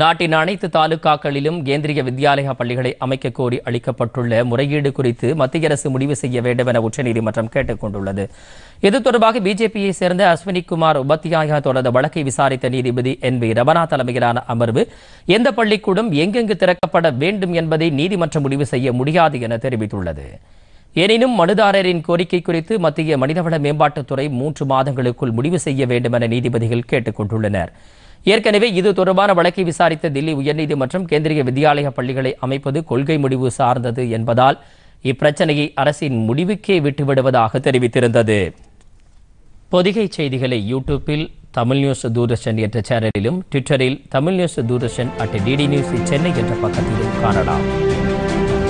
நாட்டின் அனைத்து தாலுகாக்களிலும் கேந்திரிய வித்யாலய பள்ளிகளை அமைக்க கோரி அளிக்கப்பட்டுள்ள முறையீடு குறித்து மத்திய அரசு முடிவு செய்ய வேண்டும் என உச்சநீதிமன்றம் கேட்டுக் கொண்டுள்ளது இது தொடர்பாக பிஜேபியை சேர்ந்த அஸ்வினி குமார் உபத்தியாயா தொடர்ந்த வழக்கை விசாரித்த நீதிபதி என் வி ரமணா தலைமையிலான அமர்வு எந்த பள்ளிக்கூடம் எங்கெங்கு திறக்கப்பட வேண்டும் என்பதை நீதிமன்றம் முடிவு செய்ய முடியாது என தெரிவித்துள்ளது எனினும் மனுதாரரின் கோரிக்கை குறித்து மத்திய மனிதவள மேம்பாட்டுத்துறை மூன்று மாதங்களுக்குள் முடிவு செய்ய வேண்டும் என நீதிபதிகள் கேட்டுக் கொண்டுள்ளனர் ஏற்கனவே இது தொடர்பான வழக்கை விசாரித்த தில்லி உயர்நீதிமன்றம் கேந்திரிய வித்யாலய பள்ளிகளை அமைப்பது கொள்கை முடிவு சார்ந்தது என்பதால் இப்பிரச்சனையை அரசின் முடிவுக்கே விட்டுவிடுவதாக தெரிவித்திருந்தது பொதிகை செய்திகளை யூடியூப்பில் தமிழ் நியூஸ் தூர்தர்ஷன் என்ற சேனலிலும் ட்விட்டரில் Tamil news Doordarshan at DD news Chennai என்ற பக்கத்திலும் காணலாம்